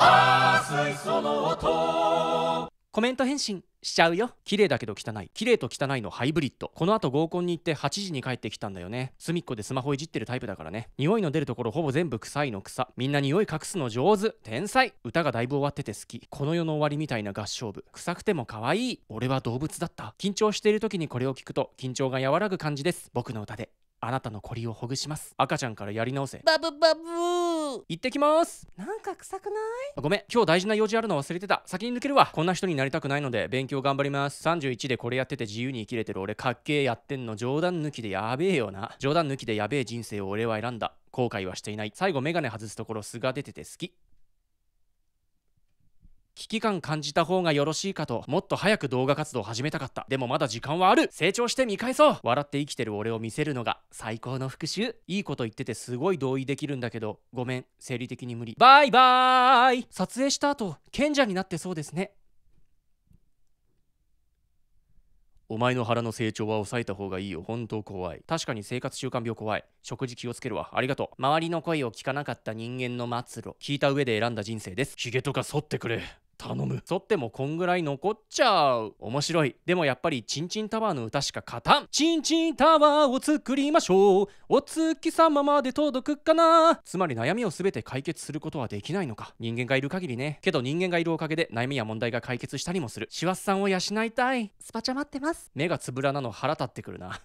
のコメント返信しちゃうよ綺麗だけど汚い綺麗と汚いのハイブリッドこの後合コンに行って8時に帰ってきたんだよね隅っこでスマホいじってるタイプだからね匂いの出るところほぼ全部臭いの草みんな匂い隠すの上手天才歌がだいぶ終わってて好きこの世の終わりみたいな合唱部臭くても可愛い俺は動物だった緊張している時にこれを聞くと緊張が和らぐ感じです僕の歌であなたのコリをほぐします赤ちゃんからやり直せバブバブー行ってきますなんか臭くないごめん今日大事な用事あるの忘れてた先に抜けるわこんな人になりたくないので勉強頑張ります31でこれやってて自由に生きれてる俺かっけえやってんの冗談抜きでやべえよな冗談抜きでやべえ人生を俺は選んだ後悔はしていない最後メガネ外すところ素が出てて好き危機感感じた方がよろしいかともっと早く動画活動始めたかったでもまだ時間はある成長して見返そう笑って生きてる俺を見せるのが最高の復讐いいこと言っててすごい同意できるんだけどごめん生理的に無理バイバーイ撮影した後賢者になってそうですねお前の腹の成長は抑えた方がいいよ。本当怖い。確かに生活習慣病怖い。食事気をつけるわ。ありがとう。周りの声を聞かなかった人間の末路。聞いた上で選んだ人生です。ヒゲとか剃ってくれ。頼むそってもこんぐらい残っちゃう面白いでもやっぱりチンチンタワーの歌しか勝たんチンチンタワーを作りましょうお月様まで届くかなつまり悩みを全て解決することはできないのか人間がいる限りねけど人間がいるおかげで悩みや問題が解決したりもする師走さんを養いたいスパチャ待ってます目がつぶらなの腹立ってくるな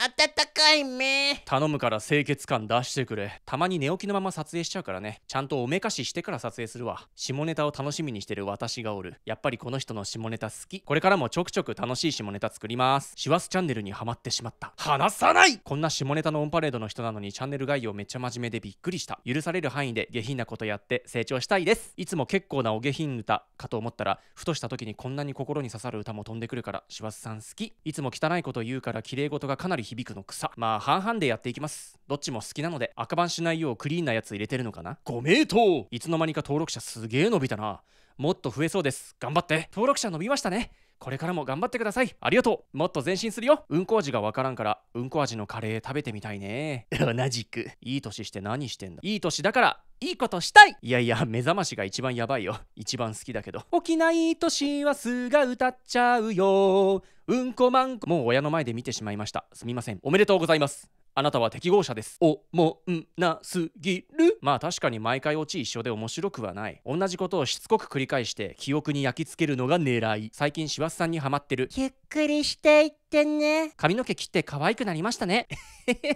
温かい目頼むから清潔感出してくれたまに寝起きのまま撮影しちゃうからねちゃんとおめかししてから撮影するわ下ネタを楽しみにしてる私がおるやっぱりこの人の下ネタ好きこれからもちょくちょく楽しい下ネタ作ります師走チャンネルにはまってしまった話さないこんな下ネタのオンパレードの人なのにチャンネル概要めっちゃ真面目でびっくりした許される範囲で下品なことやって成長したいですいつも結構なお下品歌かと思ったらふとした時にこんなに心に刺さる歌も飛んでくるから師走さん好きいつも汚いこと言うから綺麗事がかなり響くの草まあ半々でやっていきますどっちも好きなので赤番しないようクリーンなやつ入れてるのかなご名答いつの間にか登録者すげえ伸びたなもっと増えそうです頑張って登録者伸びましたねこれからも頑張ってくださいありがとうもっと前進するようんこ味がわからんからうんこ味のカレー食べてみたいね 同じくいい年して何してんだいい年だからいいことしたいいやいや目覚ましが一番やばいよ一番好きだけど起きない年はすが歌っちゃうようんこまんこもう親の前で見てしまいましたすみませんおめでとうございますあなたは適合者です。おもんなすぎるまあ確かに毎回落ち一緒で面白くはない。同じことをしつこく繰り返して記憶に焼き付けるのが狙い。最近師走さんにはまってる。ゆっくりしていってね。髪の毛切って可愛くなりましたね。キャフー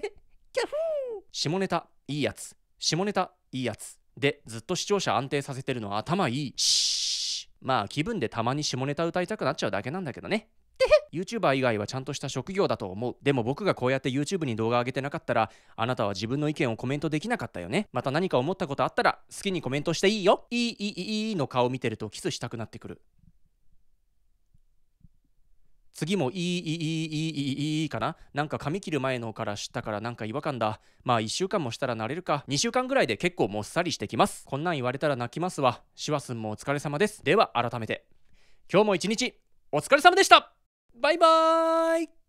下ネタ、いいやつ。下ネタいいやつでずっと視聴者安定させてるのは頭いいしまあ気分でたまに下ネタ歌いたくなっちゃうだけなんだけどね YouTuber 以外はちゃんとした職業だと思うでも僕がこうやって YouTube に動画上げてなかったらあなたは自分の意見をコメントできなかったよねまた何か思ったことあったら好きにコメントしていいよいいいいいいの顔見てるとキスしたくなってくる次もいいいいいいいいいいいかななんか髪切る前のからしたからなんか違和感だ。まあ1週間もしたら慣れるか。2週間ぐらいで結構もっさりしてきます。こんなん言われたら泣きますわ。シワスンもお疲れ様です。では改めて。今日も一日お疲れ様でしたバイバーイ